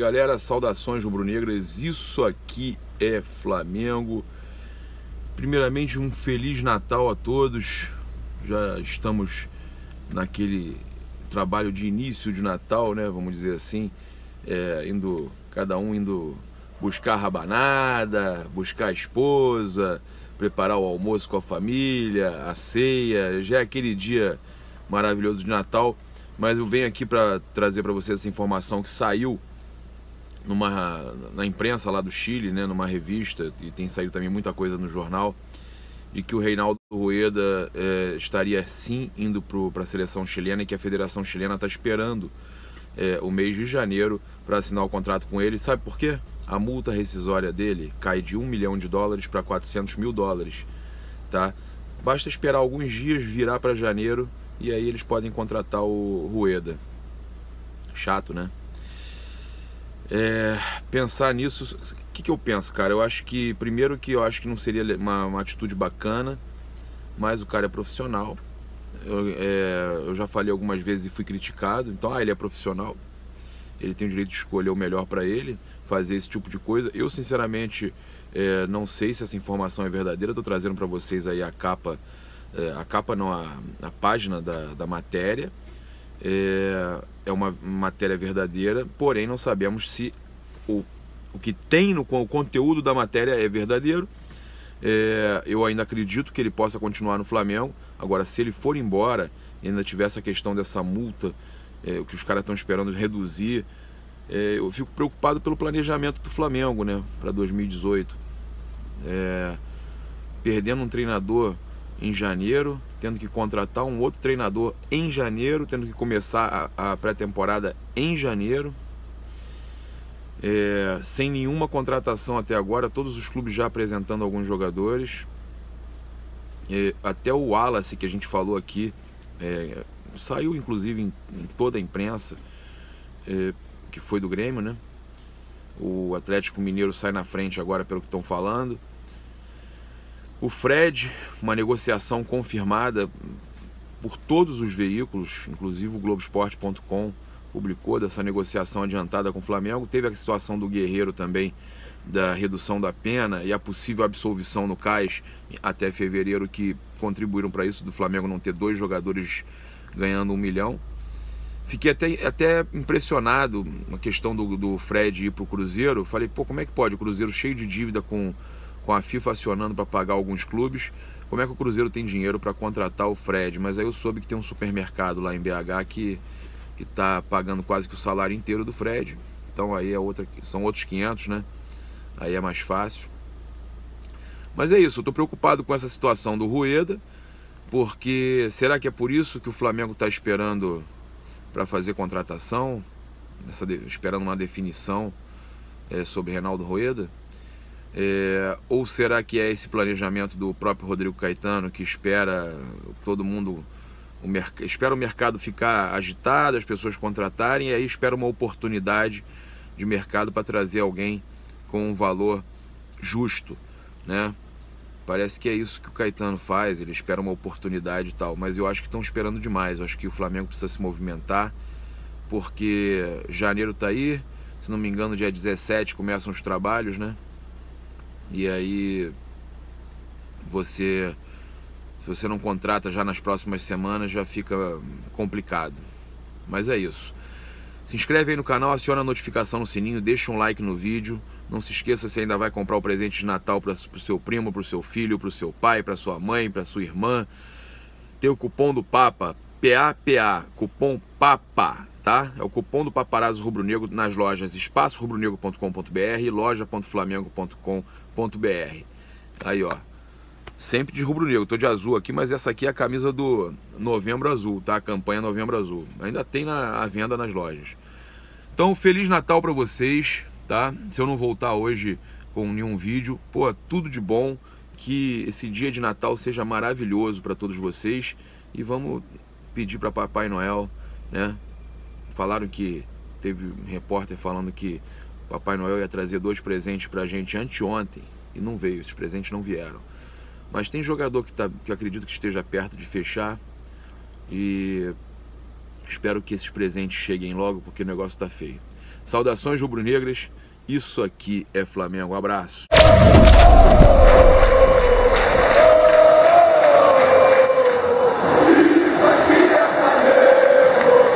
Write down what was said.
galera, saudações rubro-negras. Isso aqui é Flamengo. Primeiramente, um feliz Natal a todos. Já estamos naquele trabalho de início de Natal, né? Vamos dizer assim, é, indo cada um indo buscar rabanada, buscar a esposa, preparar o almoço com a família, a ceia. Já é aquele dia maravilhoso de Natal mas eu venho aqui para trazer para você essa informação que saiu numa, na imprensa lá do Chile, né, numa revista, e tem saído também muita coisa no jornal, de que o Reinaldo Rueda é, estaria sim indo para a seleção chilena e que a federação chilena está esperando é, o mês de janeiro para assinar o contrato com ele. Sabe por quê? A multa rescisória dele cai de 1 milhão de dólares para 400 mil dólares. Tá? Basta esperar alguns dias virar para janeiro e aí eles podem contratar o Rueda. Chato, né? É, pensar nisso, o que, que, eu penso, cara? Eu acho que, primeiro, que eu acho que não seria uma, uma atitude bacana, mas o cara é profissional. Eu, é, eu já falei algumas vezes e fui criticado, então, ah, ele é profissional, ele tem o direito de escolher o melhor para ele, fazer esse tipo de coisa. Eu, sinceramente, é, não sei se essa informação é verdadeira, estou trazendo para vocês aí a capa, é, a capa não, a, a página da, da matéria é, é uma matéria verdadeira, porém não sabemos se o, o que tem no o conteúdo da matéria é verdadeiro. É, eu ainda acredito que ele possa continuar no Flamengo. Agora, se ele for embora e ainda tiver essa questão dessa multa, é, que os caras estão esperando reduzir, é, eu fico preocupado pelo planejamento do Flamengo né, para 2018. É, perdendo um treinador em janeiro, tendo que contratar um outro treinador em janeiro, tendo que começar a, a pré-temporada em janeiro. É, sem nenhuma contratação até agora, todos os clubes já apresentando alguns jogadores. É, até o Wallace, que a gente falou aqui, é, saiu inclusive em, em, toda a imprensa, é, que foi do Grêmio, né? O Atlético Mineiro sai na frente agora, pelo que estão falando. O Fred, uma negociação confirmada por todos os veículos, inclusive o Globoesporte.com publicou dessa negociação adiantada com o Flamengo. Teve a situação do Guerreiro também, da redução da pena e a possível absolvição no CAIS até fevereiro, que contribuíram para isso, do Flamengo não ter dois jogadores ganhando um milhão. Fiquei até, até impressionado na questão do, do Fred ir para o Cruzeiro. Falei, pô, como é que pode? O Cruzeiro cheio de dívida com com a FIFA acionando para pagar alguns clubes, como é que o Cruzeiro tem dinheiro para contratar o Fred? Mas aí eu soube que tem um supermercado lá em BH que que está pagando quase que o salário inteiro do Fred. Então aí é outra, são outros 500, né? Aí é mais fácil. Mas é isso, eu estou preocupado com essa situação do Rueda, porque será que é por isso que o Flamengo está esperando para fazer contratação, essa, esperando uma definição é, sobre Reinaldo Rueda? É, ou será que é esse planejamento do próprio Rodrigo Caetano que espera todo mundo o espera o mercado ficar agitado, as pessoas contratarem e aí espera uma oportunidade de mercado para trazer alguém com um valor justo, né? Parece que é isso que o Caetano faz, ele espera uma oportunidade e tal, mas eu acho que estão esperando demais, eu acho que o Flamengo precisa se movimentar, porque janeiro tá aí, se não me engano, dia 17 começam os trabalhos, né? E aí você se você não contrata já nas próximas semanas já fica complicado. Mas é isso. Se inscreve aí no canal, aciona a notificação no sininho, deixa um like no vídeo. Não se esqueça se ainda vai comprar o presente de Natal para o seu primo, para o seu filho, para o seu pai, para sua mãe, para sua irmã. Tem o cupom do Papa, PAPA, cupom PAPA tá? É o cupom do Paparazzo Rubro Negro nas lojas espaçorubronegro.com.br e loja.flamengo.com.br. Aí, ó. Sempre de rubro negro. Tô de azul aqui, mas essa aqui é a camisa do Novembro Azul, tá? A campanha Novembro Azul. Ainda tem na, venda nas lojas. Então, feliz Natal para vocês, tá? Se eu não voltar hoje com nenhum vídeo, pô, é tudo de bom. Que esse dia de Natal seja maravilhoso para todos vocês e vamos pedir para Papai Noel, né? Falaram que teve um repórter falando que Papai Noel ia trazer dois presentes para a gente anteontem e não veio, esses presentes não vieram. Mas tem jogador que, tá, que acredito que esteja perto de fechar e espero que esses presentes cheguem logo porque o negócio está feio. Saudações rubro-negras, isso aqui é Flamengo. Um abraço.